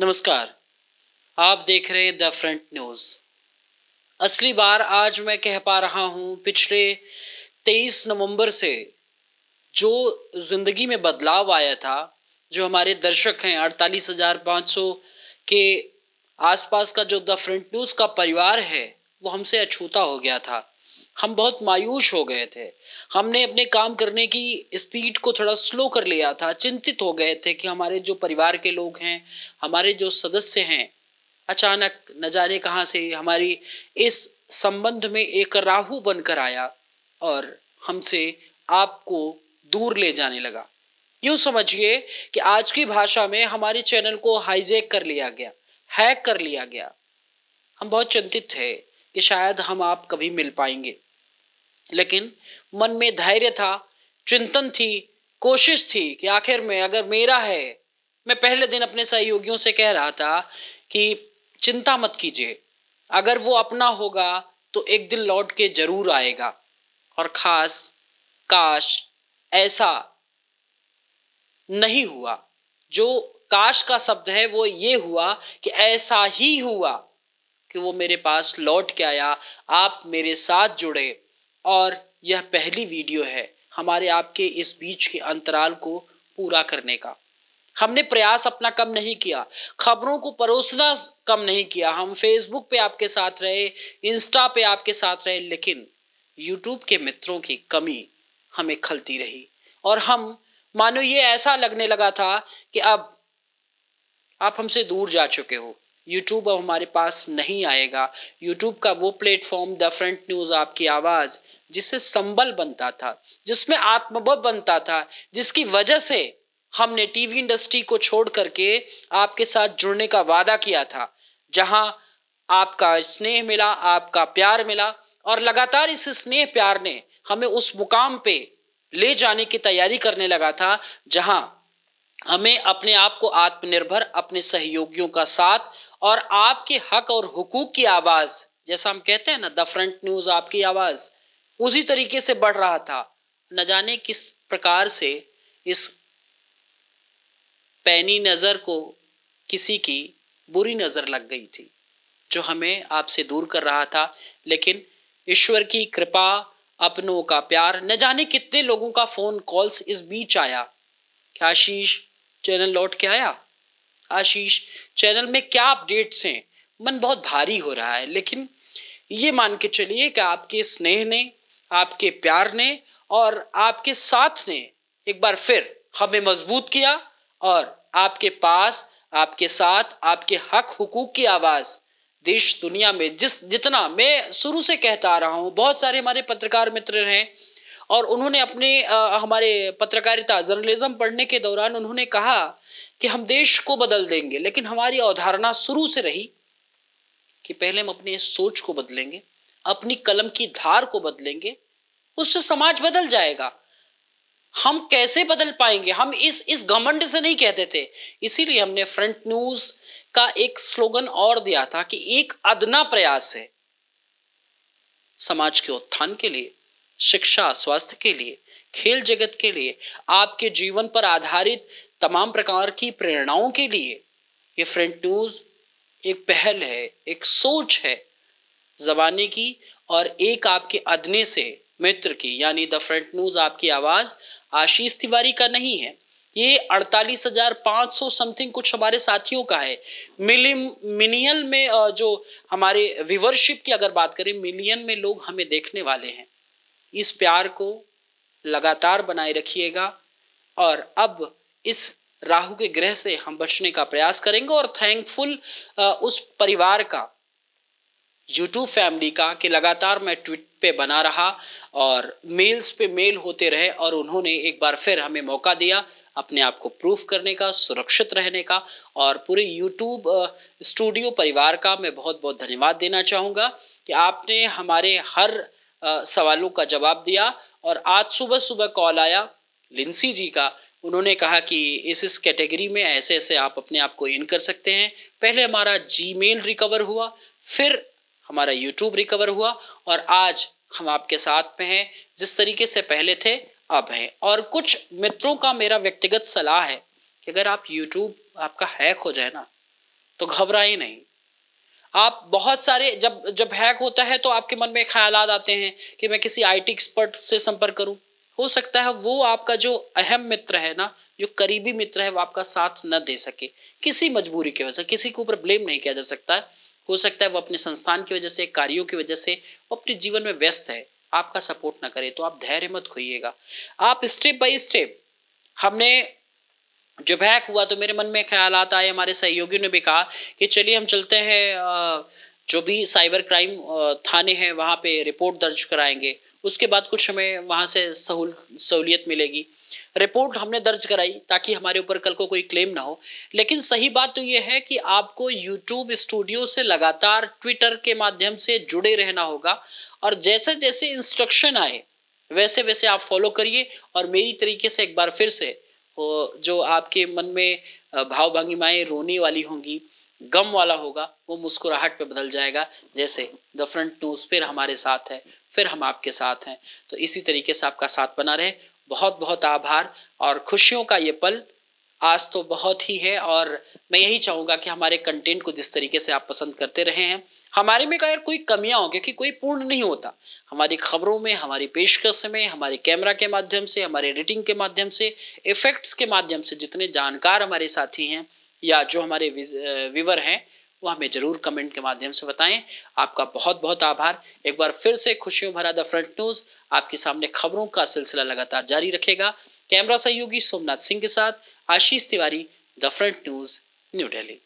नमस्कार आप देख रहे हैं द फ्रंट न्यूज असली बार आज मैं कह पा रहा हूं पिछले 23 नवंबर से जो जिंदगी में बदलाव आया था जो हमारे दर्शक हैं अड़तालीस हजार सौ के आसपास का जो द फ्रंट न्यूज का परिवार है वो हमसे अछूता हो गया था हम बहुत मायूस हो गए थे हमने अपने काम करने की स्पीड को थोड़ा स्लो कर लिया था चिंतित हो गए थे कि हमारे जो परिवार के लोग हैं हमारे जो सदस्य हैं अचानक न जाने कहाँ से हमारी इस संबंध में एक राहु बनकर आया और हमसे आपको दूर ले जाने लगा यूं समझिए कि आज की भाषा में हमारे चैनल को हाईजेक कर लिया गया हैक कर लिया गया हम बहुत चिंतित थे कि शायद हम आप कभी मिल पाएंगे लेकिन मन में धैर्य था चिंतन थी कोशिश थी कि आखिर में अगर मेरा है मैं पहले दिन अपने सहयोगियों से कह रहा था कि चिंता मत कीजिए अगर वो अपना होगा तो एक दिन लौट के जरूर आएगा और खास काश ऐसा नहीं हुआ जो काश का शब्द है वो ये हुआ कि ऐसा ही हुआ कि वो मेरे पास लौट के आया आप मेरे साथ जुड़े और यह पहली वीडियो है हमारे आपके इस बीच के अंतराल को पूरा करने का हमने प्रयास अपना कम नहीं किया खबरों को परोसना कम नहीं किया हम फेसबुक पे आपके साथ रहे इंस्टा पे आपके साथ रहे लेकिन यूट्यूब के मित्रों की कमी हमें खलती रही और हम मानो ये ऐसा लगने लगा था कि अब आप हमसे दूर जा चुके हो यूट्यूब अब हमारे पास नहीं आएगा यूट्यूब का वो प्लेटफॉर्म द फ्रंट न्यूज़ आपकी आवाज़ जिससे संबल बनता था जिसमें आत्मबोध बनता था जिसकी वजह से हमने टीवी इंडस्ट्री को छोड़ करके आपके साथ जुड़ने का वादा किया था जहां आपका स्नेह मिला आपका प्यार मिला और लगातार इस स्नेह प्यार ने हमें उस मुकाम पे ले जाने की तैयारी करने लगा था जहां हमें अपने आप को आत्मनिर्भर अपने सहयोगियों का साथ और आपके हक और हुकूक की आवाज जैसा हम कहते हैं ना द फ्रंट न्यूज आपकी आवाज उसी तरीके से बढ़ रहा था न जाने किस प्रकार से इस पैनी नजर को किसी की बुरी नजर लग गई थी जो हमें आपसे दूर कर रहा था लेकिन ईश्वर की कृपा अपनों का प्यार न जाने कितने लोगों का फोन कॉल्स इस बीच आया क्या आशीष चैनल लौट के आया आशीष चैनल में क्या अपडेट्स हैं मन बहुत भारी हो रहा है लेकिन ये मान के चलिए कि आपके स्नेह ने आपके प्यार ने और आपके साथ ने एक बार फिर हमें मजबूत किया और आपके पास आपके साथ आपके हक हुकूक की आवाज़ देश दुनिया में जिस जितना मैं शुरू से कहता आ रहा हूं बहुत सारे हमारे पत्रकार मित्र हैं और उन्होंने अपने आ, हमारे पत्रकारिता जर्नलिज्म पढ़ने के दौरान उन्होंने कहा कि हम देश को बदल देंगे लेकिन हमारी अवधारणा शुरू से रही कि पहले हम अपनी सोच को बदलेंगे अपनी कलम की धार को बदलेंगे उससे समाज बदल जाएगा हम कैसे बदल पाएंगे हम इस इस घमंड से नहीं कहते थे इसीलिए हमने फ्रंट न्यूज का एक स्लोगन और दिया था कि एक अदना प्रयास है समाज के उत्थान के लिए शिक्षा स्वास्थ्य के लिए खेल जगत के लिए आपके जीवन पर आधारित तमाम प्रकार की प्रेरणाओं के लिए ये फ्रेंड न्यूज एक पहल है एक सोच है जबाने की और एक आपके अदने से मित्र की यानी द फ्रंट न्यूज आपकी आवाज आशीष तिवारी का नहीं है ये अड़तालीस हजार सौ समथिंग कुछ हमारे साथियों का है मिलियन मिनियन में जो हमारे व्यूवरशिप की अगर बात करें मिलियन में लोग हमें देखने वाले हैं इस प्यार को लगातार बनाए रखिएगा और अब इस राहु के ग्रह से हम बचने का प्रयास करेंगे और थैंकफुल उस परिवार का YouTube फैमिली का कि लगातार मैं ट्विट पे बना रहा और मेल्स पे मेल होते रहे और उन्होंने एक बार फिर हमें मौका दिया अपने आप को प्रूफ करने का सुरक्षित रहने का और पूरे यूट्यूब स्टूडियो परिवार का मैं बहुत बहुत धन्यवाद देना चाहूँगा कि आपने हमारे हर सवालों का जवाब दिया और आज सुबह सुबह कॉल आया लिंसी जी का उन्होंने कहा कि इस इस कैटेगरी में ऐसे ऐसे आप अपने आप को इन कर सकते हैं पहले हमारा जी रिकवर हुआ फिर हमारा यूट्यूब रिकवर हुआ और आज हम आपके साथ में हैं जिस तरीके से पहले थे अब हैं और कुछ मित्रों का मेरा व्यक्तिगत सलाह है कि अगर आप यूट्यूब आपका हैक हो जाए ना तो घबराए नहीं आप बहुत सारे जब जब हैक होता है तो आपके मन में ख्याल आते हैं कि मैं किसी आईटी एक्सपर्ट से संपर्क करूं हो सकता है वो आपका जो अहम मित्र है ना जो करीबी मित्र है वो आपका साथ न दे सके किसी मजबूरी की वजह से किसी के ऊपर ब्लेम नहीं किया जा सकता हो सकता है वो अपने संस्थान की वजह से कार्यों की वजह से वो अपने जीवन में व्यस्त है आपका सपोर्ट ना करे तो आप धैर्य मत खोइएगा आप स्टेप बाय स्टेप हमने जब हैक हुआ तो मेरे मन में ख्याल आए हमारे सहयोगियों ने भी कहा कि चलिए हम चलते हैं जो भी साइबर क्राइम थाने हैं वहाँ पे रिपोर्ट दर्ज कराएंगे उसके बाद कुछ हमें वहाँ से सहूल सहूलियत मिलेगी रिपोर्ट हमने दर्ज कराई ताकि हमारे ऊपर कल को कोई क्लेम ना हो लेकिन सही बात तो ये है कि आपको यूट्यूब स्टूडियो से लगातार ट्विटर के माध्यम से जुड़े रहना होगा और जैसे जैसे इंस्ट्रक्शन आए वैसे वैसे आप फॉलो करिए और मेरी तरीके से एक बार फिर से जो आपके मन में भाव भंगिमाएं रोने वाली होंगी गम वाला होगा वो मुस्कुराहट पे बदल जाएगा जैसे द फ्रंट न्यूज फिर हमारे साथ है फिर हम आपके साथ हैं तो इसी तरीके से आपका साथ बना रहे बहुत बहुत आभार और खुशियों का ये पल आज तो बहुत ही है और मैं यही चाहूंगा कि हमारे कंटेंट को जिस तरीके से आप पसंद करते रहे हैं हमारे में अगर कोई कमियां गया कि कोई पूर्ण नहीं होता हमारी खबरों में हमारी पेशकश में हमारे कैमरा के माध्यम से हमारे एडिटिंग के माध्यम से इफेक्ट्स के माध्यम से जितने जानकार हमारे साथी हैं या जो हमारे विवर हैं वो हमें जरूर कमेंट के माध्यम से बताएं आपका बहुत बहुत आभार एक बार फिर से खुशियों भरा द फ्रंट न्यूज आपके सामने खबरों का सिलसिला लगातार जारी रखेगा कैमरा सहयोगी सोमनाथ सिंह के साथ Ashish Tiwari the front news new daily